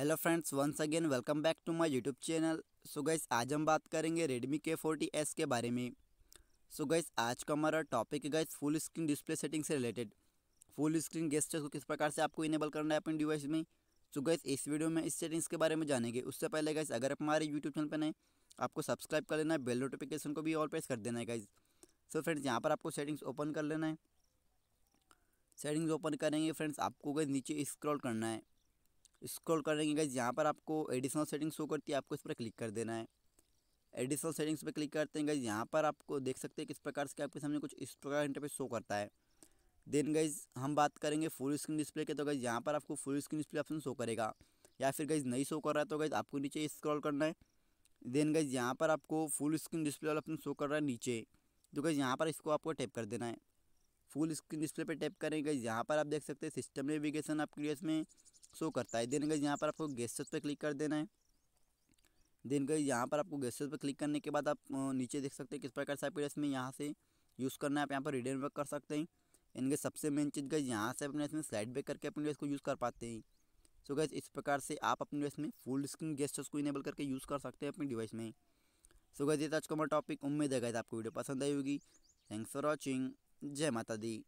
hello friends once again welcome back to my YouTube channel so guys आज हम बात करेंगे रेडमी के फोर्टी एस के बारे में सो so गैस आज का हमारा टॉपिक है guys full screen display setting से रिलेटेड फुल स्क्रीन गेस्टर्स को किस प्रकार से आपको इनेबल करना है अपने डिवाइस में सो so गैस इस वीडियो में इस सेटिंग्स के बारे में जानेंगे उससे पहले गैस अगर आप हमारे यूट्यूब चैनल पर नए आपको सब्सक्राइब कर लेना है बेल नोटिफिकेशन को भी ऑल प्रेस कर देना है गाइज सो फ्रेंड्स यहाँ पर आपको सेटिंग्स ओपन कर लेना है सेटिंग्स ओपन करेंगे फ्रेंड्स आपको गैस नीचे स्क्रॉल करना है स्क्रॉल करेंगे गाइज यहाँ पर आपको एडिशनल सेटिंग शो करती है आपको इस पर क्लिक कर देना है एडिशनल सेटिंग्स पर क्लिक करते हैं गाइज यहाँ पर आपको देख सकते हैं किस प्रकार से आपके सामने कुछ इस प्रकार इंटरफेस शो करता है देन गाइज हम बात करेंगे फुल स्क्रीन डिस्प्ले के तो गाइज यहाँ पर आपको full screen display option show करेगा या फिर गाइज नहीं शो कर रहा है तो गाइज आपको नीचे स्क्रॉल करना है देन गाइज यहाँ पर आपको फुल स्क्रीन डिस्प्ले वाला ऑप्शन शो कर रहा है नीचे तो गाइज यहाँ पर इसको आपको टैप कर देना है फुल स्क्रीन डिस्प्ले पर टैप करेंगे यहाँ पर आप देख सकते हैं सिस्टम नेविगेशन आपके लिए इसमें शो करता है देन गई यहाँ पर आपको गेसेस पर क्लिक कर देना है देन गई यहाँ पर आपको गेसेस पर क्लिक करने के बाद आप नीचे देख सकते हैं किस प्रकार से आप इसमें यहाँ से यूज़ करना है आप यहाँ पर रिडन वर्क कर सकते हैं इनके सबसे मेन चीज़ गई यहाँ से अपने इसमें स्लाइड बैक करके अपने इसको यूज़ कर पाते हैं सो गैस इस प्रकार से आप अपने इसमें फुल स्क्रीन गेस्टर्स को इनेबल करके यूज़ कर सकते हैं अपने डिवाइस में सो गैस ये था आज का हमारा टॉपिक उम्मीद है गैस आपको वीडियो पसंद आई होगी थैंक्स फॉर वॉचिंग जय माता दी